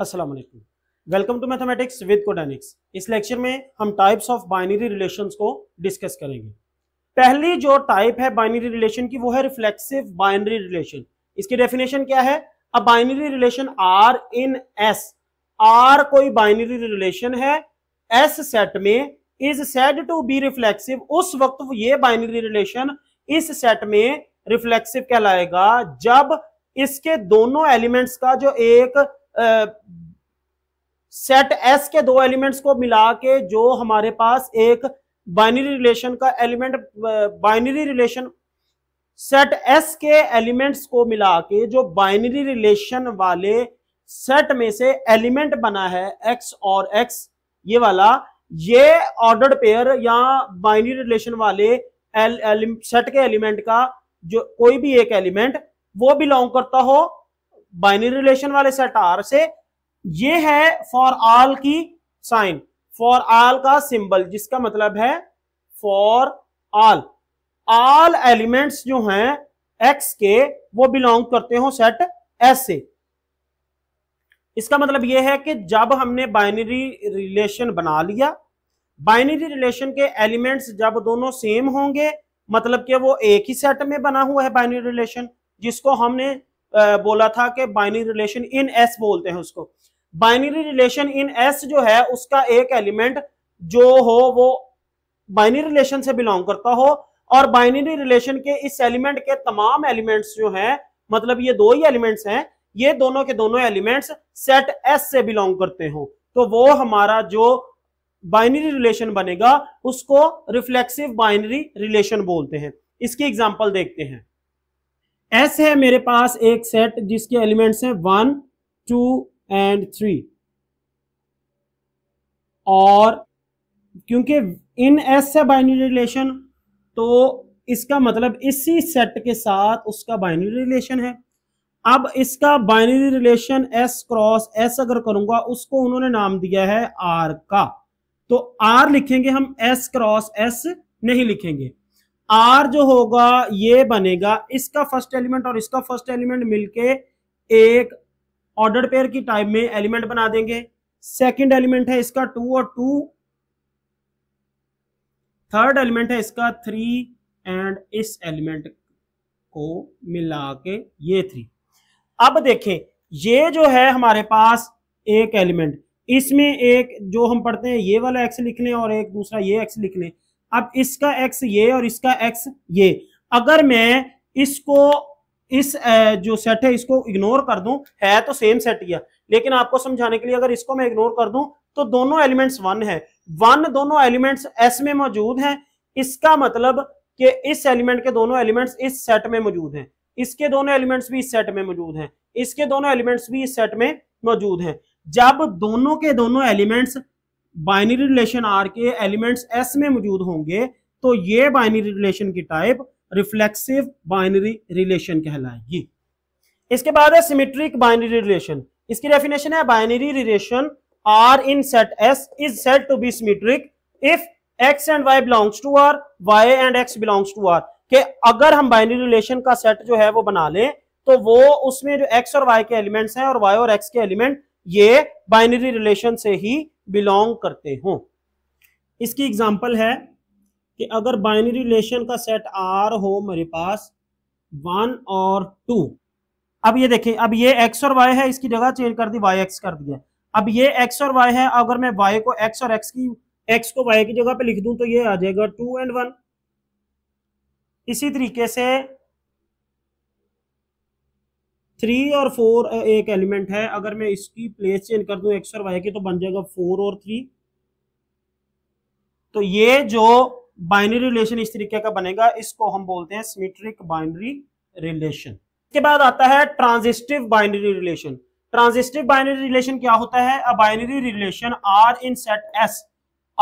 Aslam welcome to mathematics with Codenics इस lecture में हम टाइप्स ऑफ बाइनरी रिलेशंस को डिस्कस करेंगे पहली जो टाइप है बाइनरी रिलेशन की वो है रिफ्लेक्सिव बाइनरी रिलेशन इसकी डेफिनेशन क्या है a binary relation R in S R कोई बाइनरी रिलेशन है एस सेट में is said to be reflexive उस वक्त ये बाइनरी रिलेशन इस सेट में रिफ्लेक्सिव कहलाएगा जब इसके दोनों एलिमेंट्स का जो एक सेट एस के दो एलिमेंट्स को मिला के जो हमारे पास एक बाइनरी रिलेशन का element binary relation set S के एलिमेंट्स को मिला के जो बाइनरी रिलेशन वाले सेट में से एलिमेंट बना है एक्स और एक्स ये वाला ये ऑर्डर्ड पेयर या बाइनरी रिलेशन वाले एल, एल, सेट के एलिमेंट का जो कोई भी एक एलिमेंट वो बिलोंग करता हो बाइनरी रिलेशन वाले सेट आर से ये है फॉर आल की साइन फॉर आल का सिंबल जिसका मतलब है फॉर आल ऑल एलिमेंट्स जो हैं एक्स के वो बिलोंग करते हो सेट एस से इसका मतलब यह है कि जब हमने बाइनरी रिलेशन बना लिया बाइनरी रिलेशन के एलिमेंट्स जब दोनों सेम होंगे मतलब कि वो एक ही सेट में बना हुआ है बाइनरी रिलेशन जिसको हमने बोला था कि बाइनरी रिलेशन इन एस बोलते हैं उसको बाइनरी रिलेशन इन एस जो है उसका एक एलिमेंट जो हो वो बाइनरी रिलेशन से बिलोंग करता हो और बाइनरी रिलेशन के इस एलिमेंट के तमाम एलिमेंट्स जो हैं मतलब ये दो ही एलिमेंट्स हैं ये दोनों के दोनों एलिमेंट्स सेट एस से बिलोंग करते हो तो वो हमारा जो बाइनरी रिलेशन बनेगा उसको रिफ्लेक्सिव बाइनरी रिलेशन बोलते हैं इसकी एग्जाम्पल देखते हैं एस है मेरे पास एक सेट जिसके एलिमेंट्स हैं वन टू एंड थ्री और क्योंकि इन एस है बाइनरी रिलेशन तो इसका मतलब इसी सेट के साथ उसका बाइनरी रिलेशन है अब इसका binary relation S cross S अगर करूंगा उसको उन्होंने नाम दिया है आर का तो आर लिखेंगे हम एस क्रॉस एस नहीं लिखेंगे आर जो होगा ये बनेगा इसका फर्स्ट एलिमेंट और इसका फर्स्ट एलिमेंट मिलके एक ऑर्डर पेयर की टाइप में एलिमेंट बना देंगे सेकंड एलिमेंट है इसका टू और टू थर्ड एलिमेंट है इसका थ्री एंड इस एलिमेंट को मिला के ये थ्री अब देखें ये जो है हमारे पास एक एलिमेंट इसमें एक जो हम पढ़ते हैं ये वाला एक्स लिख लें और एक दूसरा ये एक्स लिख लें अब इसका एक्स ये और इसका एक्स ये अगर मैं इसको इस जो सेट है इसको इग्नोर कर दूं है तो सेम सेट ही है लेकिन आपको समझाने के लिए अगर इसको मैं इग्नोर कर दूं तो दोनों एलिमेंट्स वन है वन दोनों एलिमेंट्स एस में मौजूद हैं इसका मतलब कि इस एलिमेंट के दोनों एलिमेंट्स इस सेट में मौजूद हैं इसके दोनों एलिमेंट्स भी इस सेट में मौजूद हैं इसके दोनों एलिमेंट्स भी इस सेट में मौजूद हैं जब दोनों के दोनों एलिमेंट्स बाइनरी रिलेशन आर के एलिमेंट्स एस में मौजूद होंगे तो ये बाइनरी रिलेशन की टाइप रिफ्लेक्सिव बाइनरी रिलेशन कहलाएगी इसके बाद है सिमेट्रिक बाइनरी रिलेशन इसकी डेफिनेशन है binary relation R in set S is set to be symmetric if X and Y belongs to R Y and X belongs to R के अगर हम binary relation का सेट जो है वो बना लें तो वो उसमें जो एक्स और वाई के एलिमेंट्स हैं और वाई और एक्स के एलिमेंट ये बाइनरी रिलेशन से ही बिलोंग करते हों इसकी एग्जांपल है कि अगर बाइनरी रिलेशन का सेट आर हो मेरे पास वन और टू अब ये देखें अब ये एक्स और वाई है इसकी जगह चेंज कर दी वाई एक्स कर दिया अब ये एक्स और वाई है अगर मैं वाई को एक्स और एक्स की एक्स को वाई की जगह पे लिख दूं तो ये आ जाएगा टू एंड वन इसी तरीके से थ्री और फोर एक एलिमेंट है अगर मैं इसकी प्लेस चेंज कर दूं एक्स और वाई की तो बन जाएगा फोर और थ्री तो ये जो बाइनरी रिलेशन इस तरीके का बनेगा इसको हम बोलते हैं सिमेट्रिक बाइनरी रिलेशन इसके बाद आता है transitive binary relation transitive binary relation क्या होता है a binary relation R in set S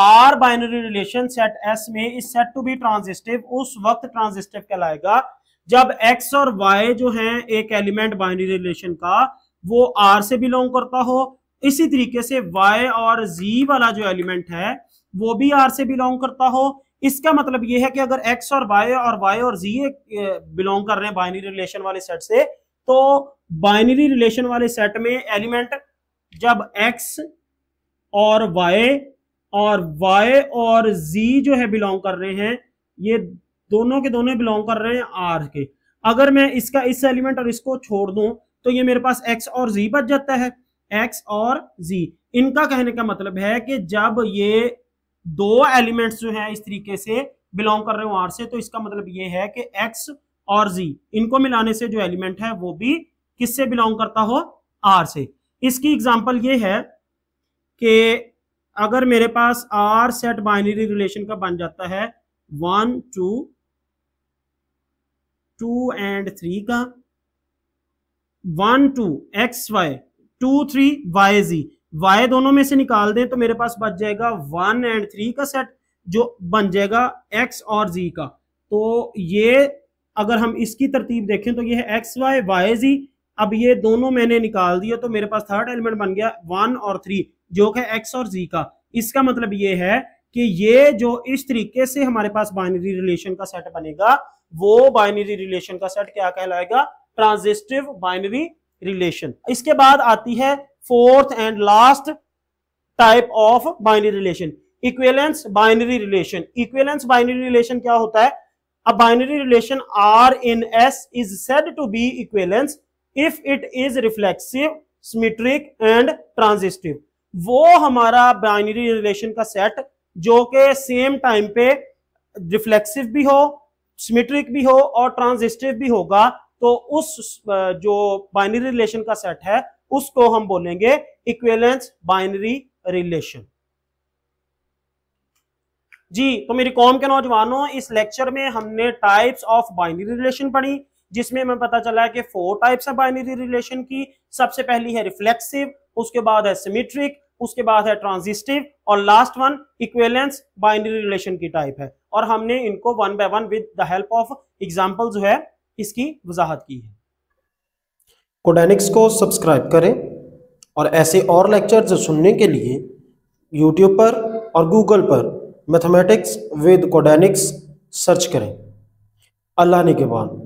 R binary relation set S में is set to be transitive उस वक्त ट्रांजिस्टिव कहलाएगा जब एक्स और वाई जो है एक एलिमेंट बाइनरी रिलेशन का वो आर से बिलोंग करता हो इसी तरीके से वाई और जी वाला जो एलिमेंट है वो भी आर से बिलोंग करता हो इसका मतलब ये है कि अगर एक्स और वाई और वाई और जी बिलोंग कर रहे हैं बाइनरी रिलेशन वाले सेट से तो बाइनरी रिलेशन वाले सेट में एलिमेंट जब एक्स और वाई और वाई और जी जो है बिलोंग कर रहे हैं ये दोनों के दोनों बिलोंग कर रहे हैं आर के अगर मैं इसका इस एलिमेंट और इसको छोड़ दूं तो ये मेरे पास एक्स और जी बच जाता है एक्स और जी इनका कहने का मतलब है कि जब ये दो एलिमेंट्स जो हैं इस तरीके से बिलोंग कर रहे हो आर से तो इसका मतलब ये है कि एक्स और जी इनको मिलाने से जो एलिमेंट है वो भी किससे बिलोंग करता हो आर से इसकी एग्जांपल ये है कि अगर मेरे पास आर सेट बाइनरी रिलेशन का बन जाता है one two two and three का one two X Y two three Y Z Y दोनों में से निकाल दें तो मेरे पास बच जाएगा वन एंड थ्री का सेट जो बन जाएगा एक्स और जी का तो ये अगर हम इसकी तरतीब देखें तो ये है एक्स वाई वाई जी अब ये दोनों मैंने निकाल दिया तो मेरे पास थर्ड एलिमेंट बन गया वन और थ्री जो है एक्स और जी का इसका मतलब ये है कि ये जो इस तरीके से हमारे पास बाइनरी रिलेशन का सेट बनेगा वो बाइनरी रिलेशन का सेट क्या कहलाएगा ट्रांजिस्टिव बाइनरी रिलेशन इसके बाद आती है fourth and last type of binary relation equivalence binary relation equivalence binary relation क्या होता है a binary relation R in S is said to be equivalence if it is reflexive symmetric and transitive वो हमारा binary relation का set जो के same time पे reflexive भी हो सिमेट्रिक भी हो और ट्रांजिस्टिव भी होगा तो उस जो बाइनरी रिलेशन का सेट है उसको हम बोलेंगे इक्वेलेंस बाइनरी रिलेशन जी तो मेरी कॉम के नौजवानों इस लेक्चर में हमने टाइप्स ऑफ बाइनरी रिलेशन पढ़ी जिसमें हमें पता चला है कि फोर टाइप्स है बाइनरी रिलेशन की सबसे पहली है रिफ्लेक्सिव उसके बाद है सिमेट्रिक उसके बाद है ट्रांजिस्टिव और last one equivalence binary relation की टाइप है और हमने इनको one by one with the help of example जो है इसकी वजाहत की है कोडेनिक्स को सब्सक्राइब करें और ऐसे और लेक्चर सुनने के लिए यूट्यूब पर और गूगल पर मैथमेटिक्स विद कोडेनिक्स सर्च करें अल्लाह ने के बाद